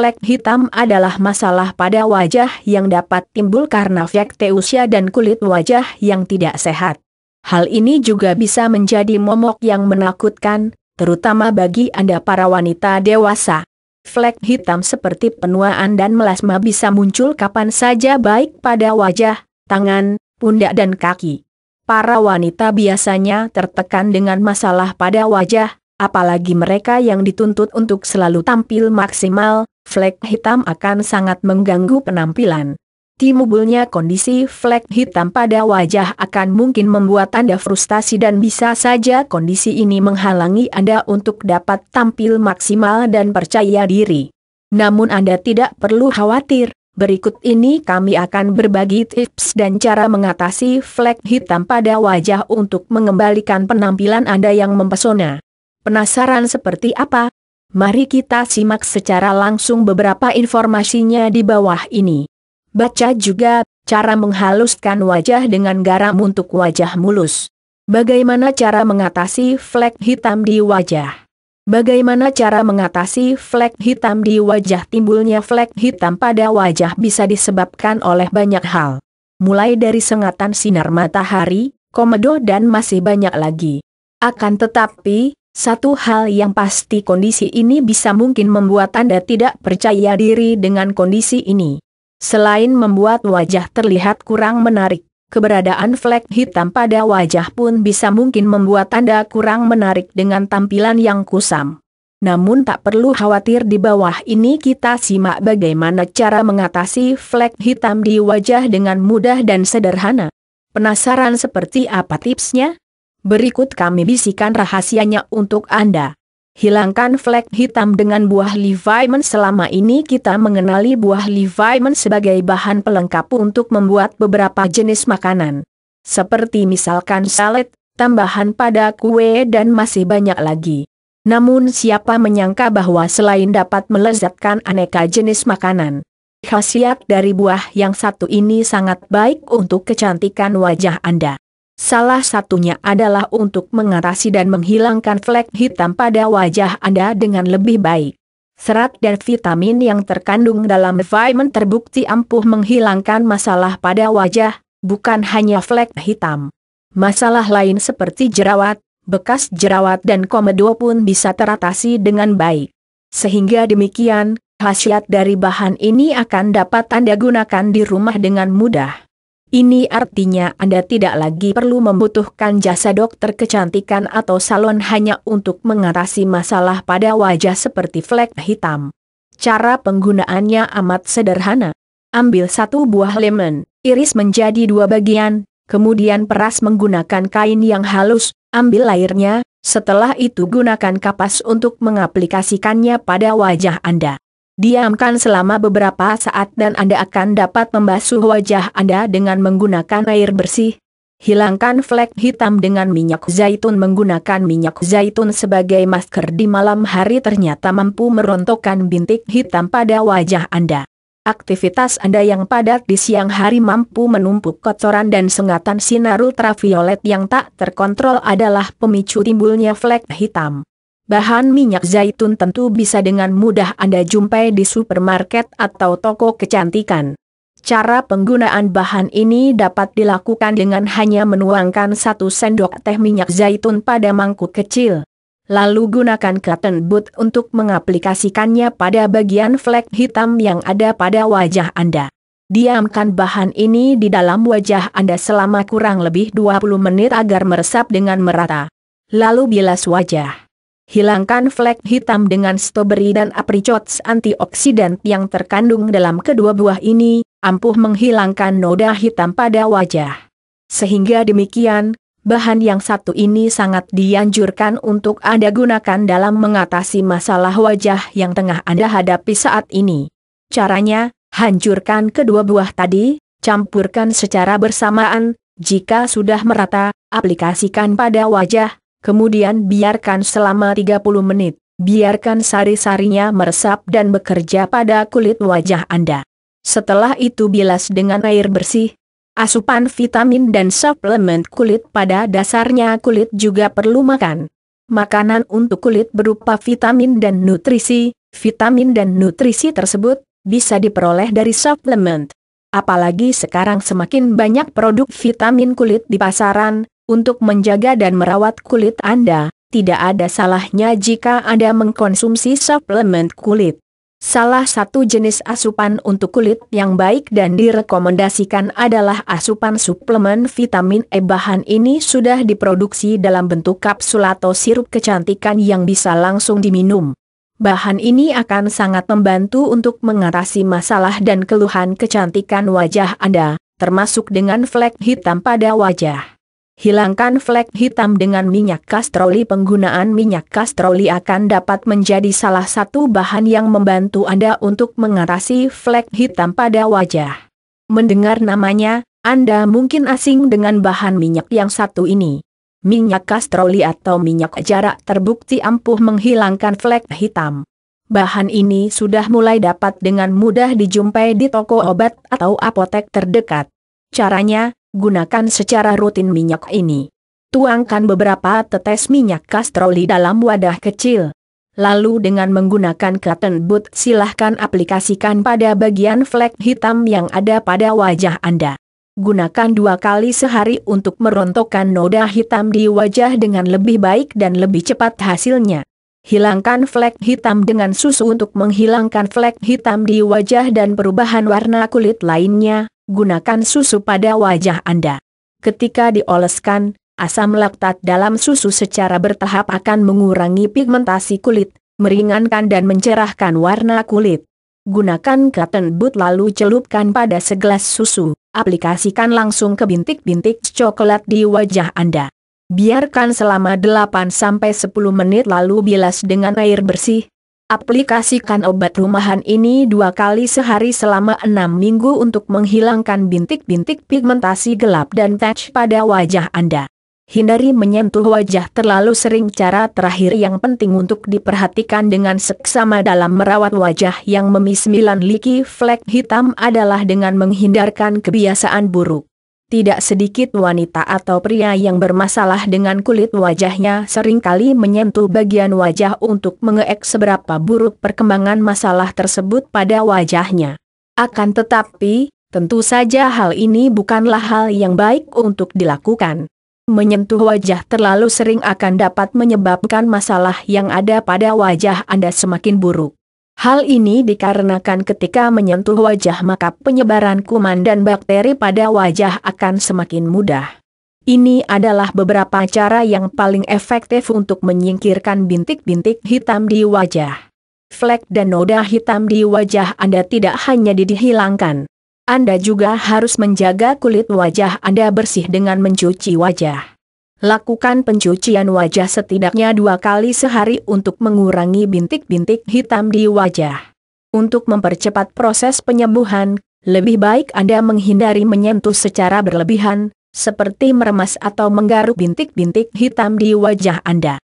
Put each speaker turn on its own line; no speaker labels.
Flek hitam adalah masalah pada wajah yang dapat timbul karena usia dan kulit wajah yang tidak sehat. Hal ini juga bisa menjadi momok yang menakutkan, terutama bagi Anda para wanita dewasa. Flek hitam seperti penuaan dan melasma bisa muncul kapan saja baik pada wajah, tangan, pundak dan kaki. Para wanita biasanya tertekan dengan masalah pada wajah, apalagi mereka yang dituntut untuk selalu tampil maksimal, flek hitam akan sangat mengganggu penampilan. Timbulnya kondisi flek hitam pada wajah akan mungkin membuat Anda frustasi dan bisa saja kondisi ini menghalangi Anda untuk dapat tampil maksimal dan percaya diri. Namun Anda tidak perlu khawatir, berikut ini kami akan berbagi tips dan cara mengatasi flek hitam pada wajah untuk mengembalikan penampilan Anda yang mempesona. Penasaran seperti apa? Mari kita simak secara langsung beberapa informasinya di bawah ini. Baca juga, cara menghaluskan wajah dengan garam untuk wajah mulus. Bagaimana cara mengatasi flek hitam di wajah? Bagaimana cara mengatasi flek hitam di wajah timbulnya flek hitam pada wajah bisa disebabkan oleh banyak hal. Mulai dari sengatan sinar matahari, komedo dan masih banyak lagi. Akan tetapi, satu hal yang pasti kondisi ini bisa mungkin membuat Anda tidak percaya diri dengan kondisi ini. Selain membuat wajah terlihat kurang menarik, keberadaan flek hitam pada wajah pun bisa mungkin membuat Anda kurang menarik dengan tampilan yang kusam. Namun tak perlu khawatir di bawah ini kita simak bagaimana cara mengatasi flek hitam di wajah dengan mudah dan sederhana. Penasaran seperti apa tipsnya? Berikut kami bisikan rahasianya untuk Anda. Hilangkan flek hitam dengan buah Leviman selama ini kita mengenali buah Leviman sebagai bahan pelengkap untuk membuat beberapa jenis makanan. Seperti misalkan salad, tambahan pada kue dan masih banyak lagi. Namun siapa menyangka bahwa selain dapat melezatkan aneka jenis makanan, khasiat dari buah yang satu ini sangat baik untuk kecantikan wajah Anda. Salah satunya adalah untuk mengatasi dan menghilangkan flek hitam pada wajah Anda dengan lebih baik. Serat dan vitamin yang terkandung dalam vitamin terbukti ampuh menghilangkan masalah pada wajah, bukan hanya flek hitam. Masalah lain seperti jerawat, bekas jerawat dan komedo pun bisa teratasi dengan baik. Sehingga demikian, khasiat dari bahan ini akan dapat Anda gunakan di rumah dengan mudah. Ini artinya Anda tidak lagi perlu membutuhkan jasa dokter kecantikan atau salon hanya untuk mengatasi masalah pada wajah seperti flek hitam. Cara penggunaannya amat sederhana. Ambil satu buah lemon, iris menjadi dua bagian, kemudian peras menggunakan kain yang halus, ambil airnya, setelah itu gunakan kapas untuk mengaplikasikannya pada wajah Anda. Diamkan selama beberapa saat dan Anda akan dapat membasuh wajah Anda dengan menggunakan air bersih. Hilangkan flek hitam dengan minyak zaitun menggunakan minyak zaitun sebagai masker di malam hari ternyata mampu merontokkan bintik hitam pada wajah Anda. Aktivitas Anda yang padat di siang hari mampu menumpuk kotoran dan sengatan sinar ultraviolet yang tak terkontrol adalah pemicu timbulnya flek hitam. Bahan minyak zaitun tentu bisa dengan mudah Anda jumpai di supermarket atau toko kecantikan. Cara penggunaan bahan ini dapat dilakukan dengan hanya menuangkan satu sendok teh minyak zaitun pada mangkuk kecil. Lalu gunakan cotton bud untuk mengaplikasikannya pada bagian flek hitam yang ada pada wajah Anda. Diamkan bahan ini di dalam wajah Anda selama kurang lebih 20 menit agar meresap dengan merata. Lalu bilas wajah hilangkan flek hitam dengan stroberi dan apricots antioksidan yang terkandung dalam kedua buah ini, ampuh menghilangkan noda hitam pada wajah. Sehingga demikian, bahan yang satu ini sangat dianjurkan untuk Anda gunakan dalam mengatasi masalah wajah yang tengah Anda hadapi saat ini. Caranya, hancurkan kedua buah tadi, campurkan secara bersamaan, jika sudah merata, aplikasikan pada wajah, kemudian biarkan selama 30 menit, biarkan sari-sarinya meresap dan bekerja pada kulit wajah Anda. Setelah itu bilas dengan air bersih, asupan vitamin dan suplemen kulit pada dasarnya kulit juga perlu makan. Makanan untuk kulit berupa vitamin dan nutrisi, vitamin dan nutrisi tersebut bisa diperoleh dari suplemen. Apalagi sekarang semakin banyak produk vitamin kulit di pasaran, untuk menjaga dan merawat kulit Anda, tidak ada salahnya jika Anda mengkonsumsi suplemen kulit. Salah satu jenis asupan untuk kulit yang baik dan direkomendasikan adalah asupan suplemen vitamin E. Bahan ini sudah diproduksi dalam bentuk kapsul atau sirup kecantikan yang bisa langsung diminum. Bahan ini akan sangat membantu untuk mengatasi masalah dan keluhan kecantikan wajah Anda, termasuk dengan flek hitam pada wajah hilangkan flek hitam dengan minyak kastroli. Penggunaan minyak kastroli akan dapat menjadi salah satu bahan yang membantu Anda untuk mengatasi flek hitam pada wajah. Mendengar namanya, Anda mungkin asing dengan bahan minyak yang satu ini. Minyak kastroli atau minyak jarak terbukti ampuh menghilangkan flek hitam. Bahan ini sudah mulai dapat dengan mudah dijumpai di toko obat atau apotek terdekat. Caranya, gunakan secara rutin minyak ini. Tuangkan beberapa tetes minyak kastroli dalam wadah kecil. Lalu dengan menggunakan cotton bud silahkan aplikasikan pada bagian flek hitam yang ada pada wajah Anda. Gunakan dua kali sehari untuk merontokkan noda hitam di wajah dengan lebih baik dan lebih cepat hasilnya. Hilangkan flek hitam dengan susu untuk menghilangkan flek hitam di wajah dan perubahan warna kulit lainnya, gunakan susu pada wajah Anda. Ketika dioleskan, asam laktat dalam susu secara bertahap akan mengurangi pigmentasi kulit, meringankan dan mencerahkan warna kulit. Gunakan cotton bud lalu celupkan pada segelas susu, aplikasikan langsung ke bintik-bintik coklat di wajah Anda. Biarkan selama 8-10 menit lalu bilas dengan air bersih, Aplikasikan obat rumahan ini dua kali sehari selama enam minggu untuk menghilangkan bintik-bintik pigmentasi gelap dan patch pada wajah Anda. Hindari menyentuh wajah terlalu sering cara terakhir yang penting untuk diperhatikan dengan seksama dalam merawat wajah yang memis 9 liki flek hitam adalah dengan menghindarkan kebiasaan buruk. Tidak sedikit wanita atau pria yang bermasalah dengan kulit wajahnya seringkali menyentuh bagian wajah untuk mengeek seberapa buruk perkembangan masalah tersebut pada wajahnya. Akan tetapi, tentu saja hal ini bukanlah hal yang baik untuk dilakukan. Menyentuh wajah terlalu sering akan dapat menyebabkan masalah yang ada pada wajah Anda semakin buruk. Hal ini dikarenakan ketika menyentuh wajah maka penyebaran kuman dan bakteri pada wajah akan semakin mudah. Ini adalah beberapa cara yang paling efektif untuk menyingkirkan bintik-bintik hitam di wajah. Flek dan noda hitam di wajah Anda tidak hanya dihilangkan. Anda juga harus menjaga kulit wajah Anda bersih dengan mencuci wajah. Lakukan pencucian wajah setidaknya dua kali sehari untuk mengurangi bintik-bintik hitam di wajah. Untuk mempercepat proses penyembuhan, lebih baik Anda menghindari menyentuh secara berlebihan, seperti meremas atau menggaruk bintik-bintik hitam di wajah Anda.